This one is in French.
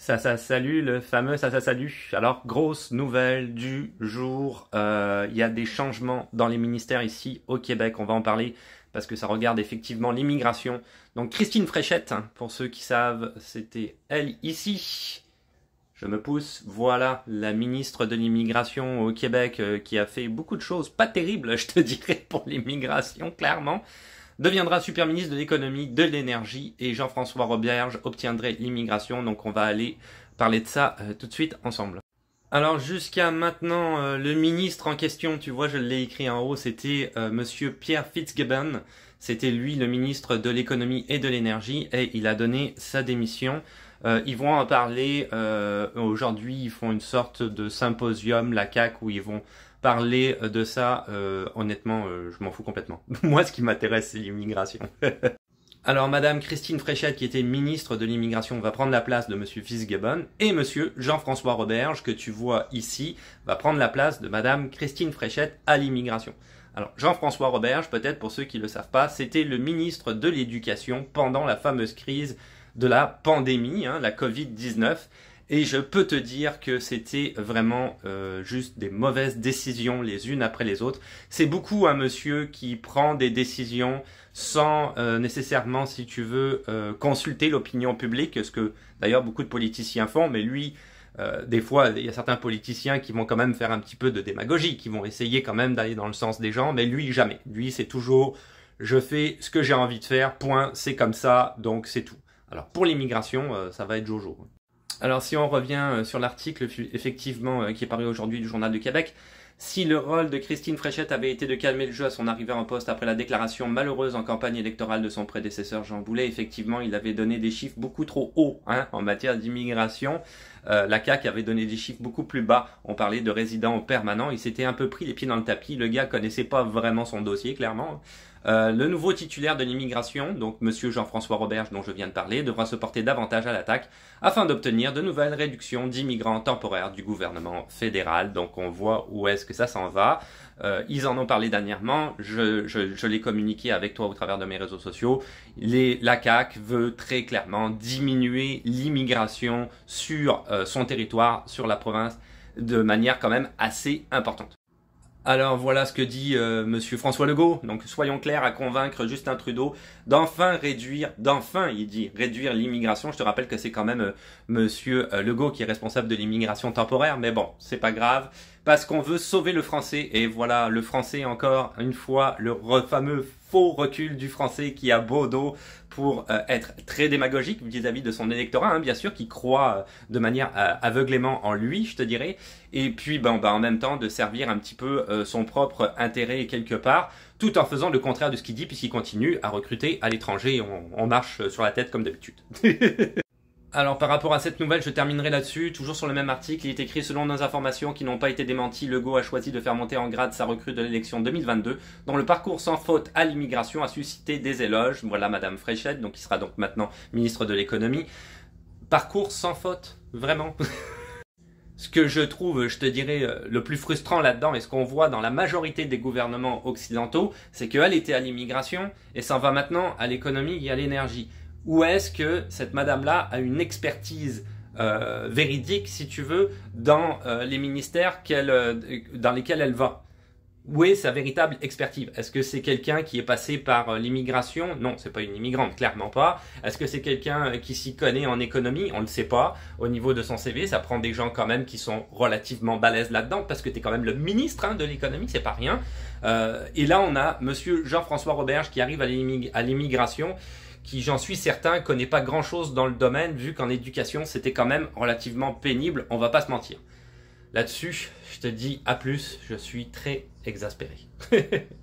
Ça, ça salue, le fameux ça, ça salue. Alors, grosse nouvelle du jour. Euh, il y a des changements dans les ministères ici au Québec. On va en parler parce que ça regarde effectivement l'immigration. Donc, Christine Fréchette, hein, pour ceux qui savent, c'était elle ici. Je me pousse. Voilà la ministre de l'immigration au Québec euh, qui a fait beaucoup de choses pas terribles, je te dirais, pour l'immigration, clairement deviendra super ministre de l'économie, de l'énergie et Jean-François Roberge obtiendrait l'immigration. Donc on va aller parler de ça euh, tout de suite ensemble. Alors jusqu'à maintenant, euh, le ministre en question, tu vois, je l'ai écrit en haut, c'était M. Euh, Monsieur Pierre Fitzgibbon. C'était lui le ministre de l'économie et de l'énergie et il a donné sa démission. Euh, ils vont en parler euh, aujourd'hui, ils font une sorte de symposium, la CAC, où ils vont parler euh, de ça. honnêtement, je m'en fous complètement. Moi, ce qui m'intéresse, c'est l'immigration. Alors, Madame Christine Fréchette, qui était ministre de l'immigration, va prendre la place de Monsieur Fitzgibbon, et Monsieur Jean-François Roberge, que tu vois ici, va prendre la place de Madame Christine Fréchette à l'immigration. Alors Jean-François Roberge, peut-être pour ceux qui ne le savent pas, c'était le ministre de l'Éducation pendant la fameuse crise de la pandémie, hein, la Covid-19. Et je peux te dire que c'était vraiment euh, juste des mauvaises décisions les unes après les autres. C'est beaucoup un monsieur qui prend des décisions sans euh, nécessairement, si tu veux, euh, consulter l'opinion publique, ce que d'ailleurs beaucoup de politiciens font, mais lui, des fois, il y a certains politiciens qui vont quand même faire un petit peu de démagogie, qui vont essayer quand même d'aller dans le sens des gens, mais lui, jamais. Lui, c'est toujours, je fais ce que j'ai envie de faire, point, c'est comme ça, donc c'est tout. Alors pour l'immigration, euh, ça va être Jojo. Alors si on revient euh, sur l'article effectivement euh, qui est paru aujourd'hui du Journal de Québec, si le rôle de Christine Fréchette avait été de calmer le jeu à son arrivée en poste après la déclaration malheureuse en campagne électorale de son prédécesseur Jean Boulet, effectivement, il avait donné des chiffres beaucoup trop hauts hein, en matière d'immigration. la CAQ avait donné des chiffres beaucoup plus bas. On parlait de résidents permanents. Il s'était un peu pris les pieds dans le tapis. Le gars connaissait pas vraiment son dossier, clairement. Euh, le nouveau titulaire de l'immigration, donc M. Jean-François Roberge dont je viens de parler, devra se porter davantage à l'attaque afin d'obtenir de nouvelles réductions d'immigrants temporaires du gouvernement fédéral. Donc on voit où est-ce que ça s'en va. Euh, ils en ont parlé dernièrement, je, l'ai communiqué avec toi au travers de mes réseaux sociaux. Les, la CAQ veut très clairement diminuer l'immigration sur euh, son territoire, sur la province, de manière quand même assez importante. Alors voilà ce que dit M. Euh, Monsieur François Legault. Donc soyons clairs à convaincre Justin Trudeau d'enfin réduire, d'enfin il dit réduire l'immigration. Je te rappelle que c'est quand même M. Euh, Monsieur euh, Legault qui est responsable de l'immigration temporaire, mais bon c'est pas grave parce qu'on veut sauver le français et voilà le français encore une fois le fameux faux recul du français qui a beau dos pour euh, être très démagogique vis-à-vis de son électorat, hein, bien sûr, qui croit euh, de manière euh, aveuglément en lui, je te dirais, et puis ben, ben en même temps de servir un petit peu son propre intérêt quelque part, tout en faisant le contraire de ce qu'il dit, puisqu'il continue à recruter à l'étranger, on, on marche sur la tête comme d'habitude. Alors par rapport à cette nouvelle, je terminerai là-dessus. Toujours sur le même article, il est écrit selon nos informations qui n'ont pas été démenties, Legault a choisi de faire monter en grade sa recrue de l'élection 2022, dont le parcours sans faute à l'immigration a suscité des éloges. Voilà Madame Fréchette, donc qui sera donc maintenant ministre de l'économie. Parcours sans faute, vraiment. ce que je trouve, je te dirais, euh, le plus frustrant là-dedans et ce qu'on voit dans la majorité des gouvernements occidentaux, c'est qu'elle était à l'immigration et s'en va maintenant à l'économie et à l'énergie. Où est-ce que cette madame-là a une expertise euh, véridique, si tu veux, dans euh, les ministères euh, dans lesquels elle va où est sa véritable expertise Est-ce que c'est quelqu'un qui est passé par l'immigration Non, c'est pas une immigrante, clairement pas. Est-ce que c'est quelqu'un qui s'y connaît en économie On ne le sait pas. Au niveau de son CV, ça prend des gens quand même qui sont relativement balèzes là-dedans, parce que tu es quand même le ministre hein, de l'économie, c'est pas rien. et là, on a Monsieur Jean-François Roberge qui arrive à l'immigration qui, j'en suis certain, connaît pas grand-chose dans le domaine, vu qu'en éducation, c'était quand même relativement pénible, on va pas se mentir. Là-dessus, je te dis à plus, je suis très exaspéré.